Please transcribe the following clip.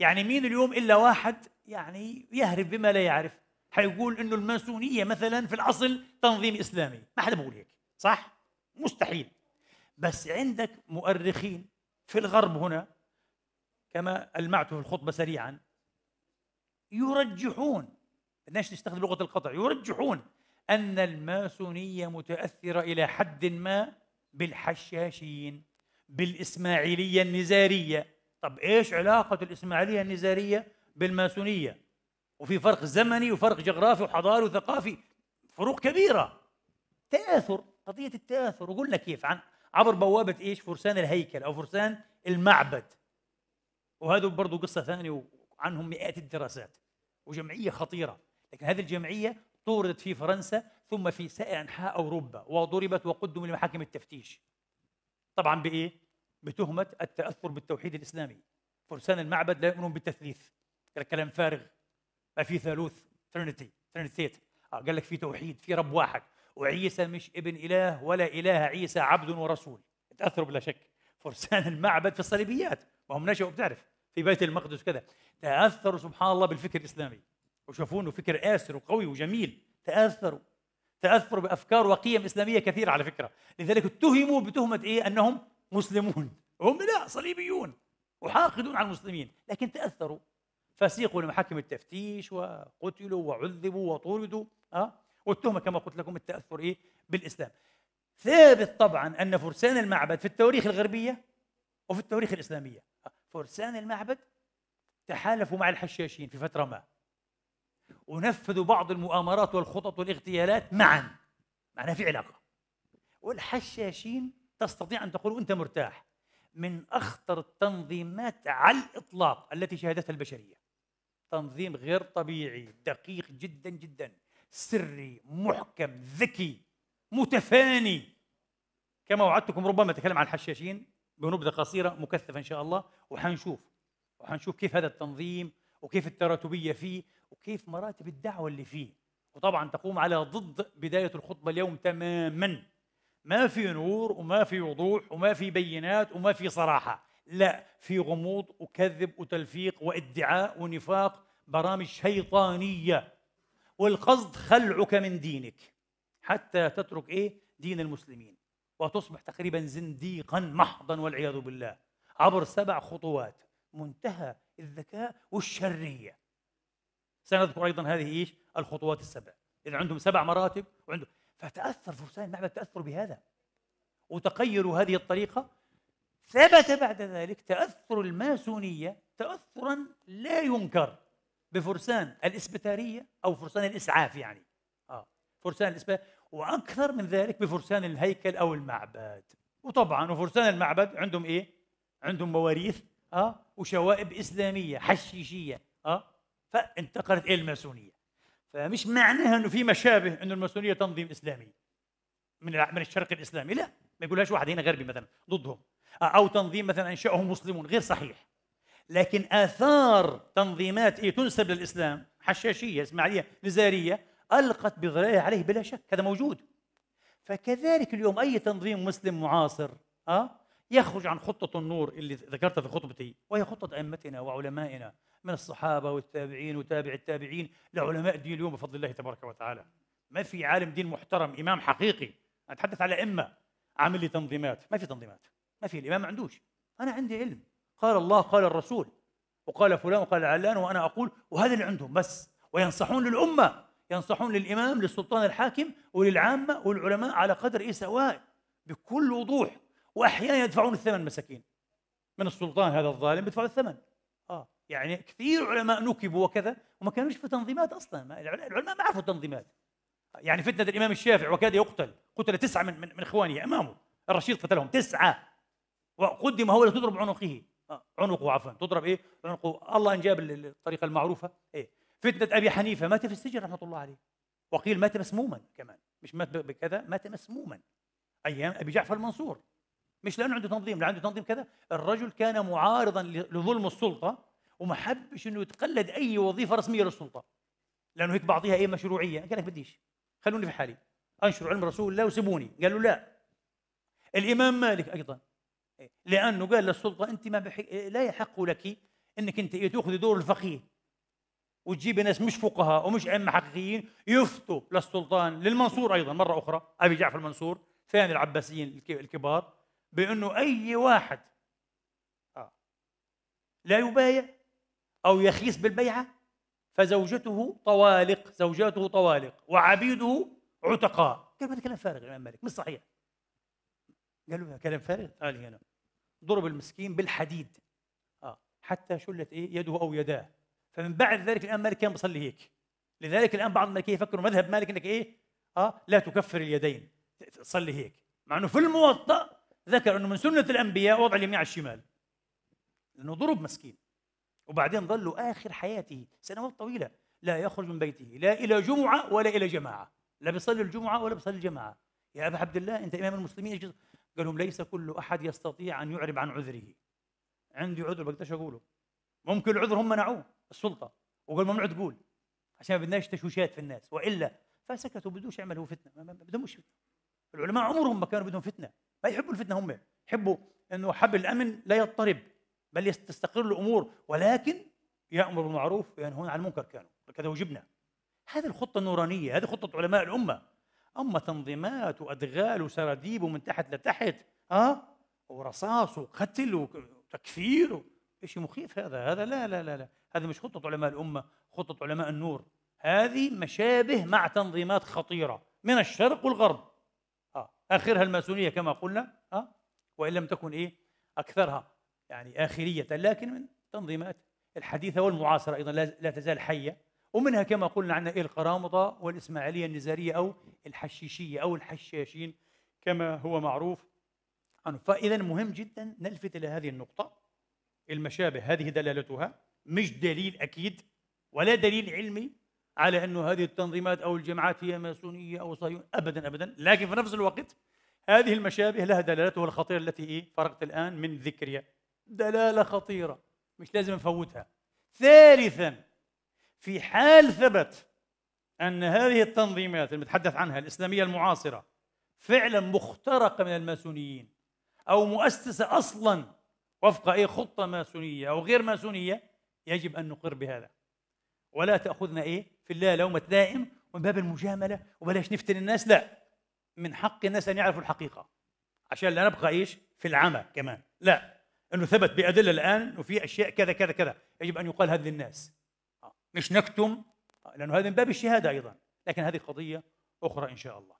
يعني مين اليوم الا واحد يعني يهرب بما لا يعرف حيقول انه الماسونيه مثلا في الاصل تنظيم اسلامي ما حدا بيقول هيك صح مستحيل بس عندك مؤرخين في الغرب هنا كما المعته في الخطبه سريعا يرجحون بدناش نستخدم لغه القطع يرجحون ان الماسونيه متاثره الى حد ما بالحشاشين بالاسماعيليه النزاريه طب ايش علاقه الاسماعيليه النزاريه بالماسونيه وفي فرق زمني وفرق جغرافي وحضاري وثقافي فروق كبيره تاثر قضيه التاثر وقلنا كيف عن عبر بوابه ايش فرسان الهيكل او فرسان المعبد وهذا برضه قصه ثانيه وعنهم مئات الدراسات وجمعيه خطيره لكن هذه الجمعيه طوردت في فرنسا ثم في سائر انحاء اوروبا وضربت وقدموا لمحاكم التفتيش طبعا بايه بتهمة التأثر بالتوحيد الإسلامي فرسان المعبد لا يؤمنون بالتثليث قال كلام فارغ ما في ثالوث ترينيتي ترينيتيت آه، قال لك في توحيد في رب واحد وعيسى مش ابن إله ولا إله عيسى عبد ورسول تأثروا بلا شك فرسان المعبد في الصليبيات وهم نشأوا بتعرف في بيت المقدس كذا تأثروا سبحان الله بالفكر الإسلامي وشافوا انه فكر آسر وقوي وجميل تأثروا تأثروا بأفكار وقيم إسلامية كثيرة على فكرة لذلك اتهموا بتهمة إيه أنهم مسلمون هم لا صليبيون وحاقدون على المسلمين لكن تأثروا فسيقوا لمحاكم التفتيش وقتلوا وعذبوا وطردوا أه؟ والتهمة كما قلت لكم التأثر إيه بالإسلام ثابت طبعا أن فرسان المعبد في التواريخ الغربية وفي التواريخ الإسلامية آه، فرسان المعبد تحالفوا مع الحشاشين في فترة ما ونفذوا بعض المؤامرات والخطط والاغتيالات معا معناها في علاقة والحشاشين تستطيع أن تقول أنت مرتاح من أخطر التنظيمات على الإطلاق التي شهدتها البشرية تنظيم غير طبيعي دقيق جدا جدا سري محكم ذكي متفاني كما وعدتكم ربما أتكلم عن الحشاشين بنبذة قصيرة مكثفة إن شاء الله وحنشوف وحنشوف كيف هذا التنظيم وكيف التراتبية فيه وكيف مراتب الدعوة اللي فيه وطبعا تقوم على ضد بداية الخطبة اليوم تماما ما في نور وما في وضوح وما في بينات وما في صراحه لا في غموض وكذب وتلفيق وادعاء ونفاق برامج شيطانيه والقصد خلعك من دينك حتى تترك ايه دين المسلمين وتصبح تقريبا زنديقا محضا والعياذ بالله عبر سبع خطوات منتهى الذكاء والشريه سنذكر ايضا هذه ايش الخطوات السبع اذا عندهم سبع مراتب وعندهم فتأثر فرسان المعبد تأثروا بهذا وتقيروا هذه الطريقة ثبت بعد ذلك تأثر الماسونية تأثرا لا ينكر بفرسان الإسبتارية أو فرسان الإسعاف يعني آه فرسان الإسبتارية وأكثر من ذلك بفرسان الهيكل أو المعبد وطبعا وفرسان المعبد عندهم إيه؟ عندهم مواريث آه وشوائب إسلامية حشيشية آه فانتقلت إلى الماسونية فمش معناها انه في مشابه انه الماسونيه تنظيم اسلامي من من الشرق الاسلامي لا ما يقولهاش واحد هنا غربي مثلا ضدهم او تنظيم مثلا انشاه مسلمون غير صحيح لكن اثار تنظيمات إيه تنسب للاسلام حشاشيه اسماعيليه نزاريه القت بظلالها عليه بلا شك هذا موجود فكذلك اليوم اي تنظيم مسلم معاصر اه يخرج عن خطة النور اللي ذكرتها في خطبتي وهي خطة أئمتنا وعلمائنا من الصحابة والتابعين وتابع التابعين لعلماء الدين اليوم بفضل الله تبارك وتعالى ما في عالم دين محترم إمام حقيقي أتحدث على أئمة عامل لي تنظيمات ما في تنظيمات ما في الإمام ما عندوش أنا عندي علم قال الله قال الرسول وقال فلان وقال علان وأنا أقول وهذا اللي عندهم بس وينصحون للأمة ينصحون للإمام للسلطان الحاكم وللعامة والعلماء على قدر إيه سواء بكل وضوح واحيانا يدفعون الثمن مساكين من السلطان هذا الظالم يدفع الثمن اه يعني كثير علماء نكبوا وكذا وما كانوش في تنظيمات اصلا ما العلماء ما عرفوا التنظيمات يعني فتنه الامام الشافعي وكاد يقتل قتل تسعه من من, من اخوانه امامه الرشيد قتلهم تسعه وقدم هو تضرب عنقه آه. عنقه عفوا تضرب ايه عنقه الله ان جاب الطريقه المعروفه ايه فتنه ابي حنيفه مات في السجن رحمه الله عليه وقيل مات مسموما كمان مش مات بكذا مات مسموما ايام ابي جعفر المنصور مش لانه عنده تنظيم لا عنده تنظيم كذا الرجل كان معارضا لظلم السلطه وما حبش انه يتقلد اي وظيفه رسميه للسلطه لانه هيك بعطيها ايه مشروعيه قال لك بديش خلوني في حالي انشر علم رسول الله وسيبوني قالوا لا الامام مالك ايضا لانه قال للسلطه انت ما بحي... لا يحق لك انك انت إيه، تاخذي دور الفقيه وتجيب ناس مش فقهاء ومش ائمه حقيقيين يفتوا للسلطان للمنصور ايضا مره اخرى ابي جعفر المنصور ثاني العباسيين الكبار بأنه أي واحد آه، لا يبايع أو يخيس بالبيعة فزوجته طوالق زوجاته طوالق وعبيده عتقاء قال هذا كلام فارغ الإمام مالك مش صحيح قال له كلام فارغ قال هنا ضرب المسكين بالحديد آه. حتى شلت إيه يده أو يداه فمن بعد ذلك الإمام مالك كان بيصلي هيك لذلك الآن بعض المالكية يفكروا مذهب مالك أنك إيه آه لا تكفر اليدين تصلي هيك مع أنه في الموطأ ذكر انه من سنه الانبياء وضع اليمين على الشمال لانه ضرب مسكين وبعدين ظل اخر حياته سنوات طويله لا يخرج من بيته لا الى جمعه ولا الى جماعه لا بيصلي الجمعه ولا بيصلي الجماعه يا ابا عبد الله انت امام المسلمين قال لهم ليس كل احد يستطيع ان يعرب عن عذره عندي عذر بقدرش اقوله ممكن العذر هم منعوه السلطه وقال ممنوع تقول عشان ما بدناش تشويشات في الناس والا فسكتوا بدوش يعملوا فتنه ما بدهمش فتنه العلماء عمرهم ما كانوا بدهم فتنه ما يحبوا الفتنه هم يحبوا انه حبل الامن لا يضطرب بل تستقر الامور ولكن يامر بالمعروف وينهون عن المنكر كانوا هكذا وجبنا هذه الخطه النورانيه هذه خطه علماء الامه اما تنظيمات وادغال وسراديب ومن تحت لتحت ها آه؟ ورصاص وقتل وتكفير شيء مخيف هذا هذا لا لا لا لا هذه مش خطه علماء الامه خطه علماء النور هذه مشابه مع تنظيمات خطيره من الشرق والغرب آخرها الماسونية كما قلنا ها آه، وإن لم تكن إيه أكثرها يعني آخرية لكن من تنظيمات الحديثة والمعاصرة أيضا لا تزال حية ومنها كما قلنا عن إيه القرامطة والإسماعيلية النزارية أو الحشيشية أو الحشاشين كما هو معروف عنه فإذا مهم جدا نلفت إلى هذه النقطة المشابه هذه دلالتها مش دليل أكيد ولا دليل علمي على أنه هذه التنظيمات أو الجماعات هي ماسونية أو صهيون أبدا أبدا لكن في نفس الوقت هذه المشابه لها دلالتها الخطيرة التي إيه فرقت الآن من ذكرها دلالة خطيرة مش لازم نفوتها ثالثا في حال ثبت أن هذه التنظيمات المتحدث عنها الإسلامية المعاصرة فعلا مخترقة من الماسونيين أو مؤسسة أصلا وفق أي خطة ماسونية أو غير ماسونية يجب أن نقر بهذا ولا تأخذنا إيه في الله لومة لائم ومن باب المجامله وبلاش نفتن الناس لا من حق الناس ان يعرفوا الحقيقه عشان لا نبقى ايش في العمى كمان لا انه ثبت بادله الان انه في اشياء كذا كذا كذا يجب ان يقال هذا للناس آه. مش نكتم آه. لانه هذا من باب الشهاده ايضا لكن هذه قضيه اخرى ان شاء الله